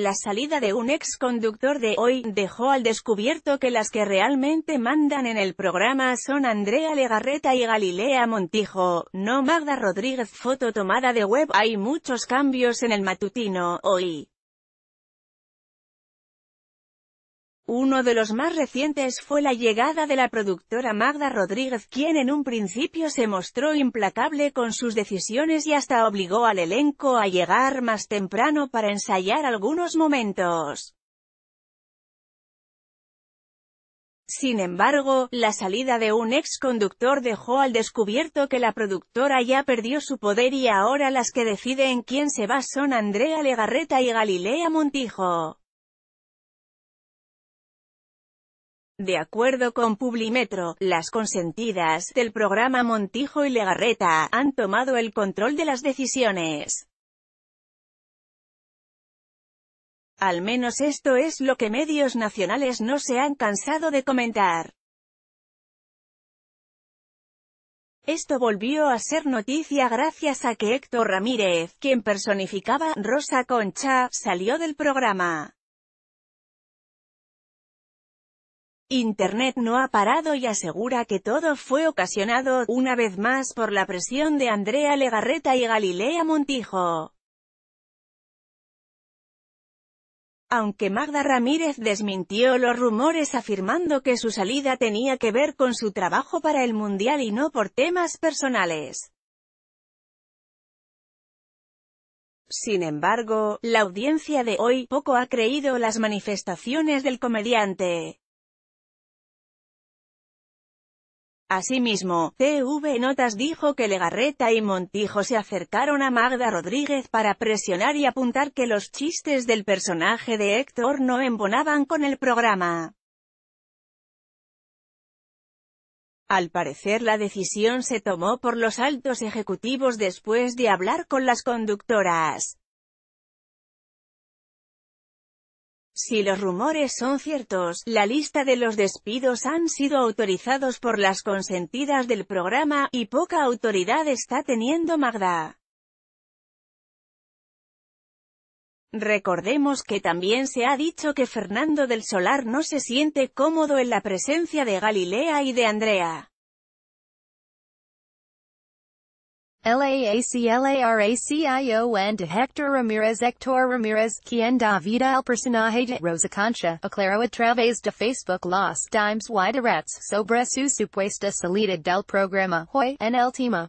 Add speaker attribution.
Speaker 1: La salida de un ex conductor de hoy dejó al descubierto que las que realmente mandan en el programa son Andrea Legarreta y Galilea Montijo, no Magda Rodríguez. Foto tomada de web. Hay muchos cambios en el matutino, hoy. Uno de los más recientes fue la llegada de la productora Magda Rodríguez, quien en un principio se mostró implacable con sus decisiones y hasta obligó al elenco a llegar más temprano para ensayar algunos momentos. Sin embargo, la salida de un ex conductor dejó al descubierto que la productora ya perdió su poder y ahora las que deciden quién se va son Andrea Legarreta y Galilea Montijo. De acuerdo con Publimetro, las consentidas del programa Montijo y Legarreta han tomado el control de las decisiones. Al menos esto es lo que medios nacionales no se han cansado de comentar. Esto volvió a ser noticia gracias a que Héctor Ramírez, quien personificaba Rosa Concha, salió del programa. Internet no ha parado y asegura que todo fue ocasionado, una vez más, por la presión de Andrea Legarreta y Galilea Montijo. Aunque Magda Ramírez desmintió los rumores afirmando que su salida tenía que ver con su trabajo para el Mundial y no por temas personales. Sin embargo, la audiencia de hoy poco ha creído las manifestaciones del comediante. Asimismo, TV Notas dijo que Legarreta y Montijo se acercaron a Magda Rodríguez para presionar y apuntar que los chistes del personaje de Héctor no embonaban con el programa. Al parecer la decisión se tomó por los altos ejecutivos después de hablar con las conductoras. Si los rumores son ciertos, la lista de los despidos han sido autorizados por las consentidas del programa, y poca autoridad está teniendo Magda. Recordemos que también se ha dicho que Fernando del Solar no se siente cómodo en la presencia de Galilea y de Andrea. LAACLARACIO and Hector Ramirez Hector Ramirez, quien da vida el personaje de Rosa Concha, aclaró a través de Facebook los times y de rats sobre su supuesta salida del programa hoy, en el tema.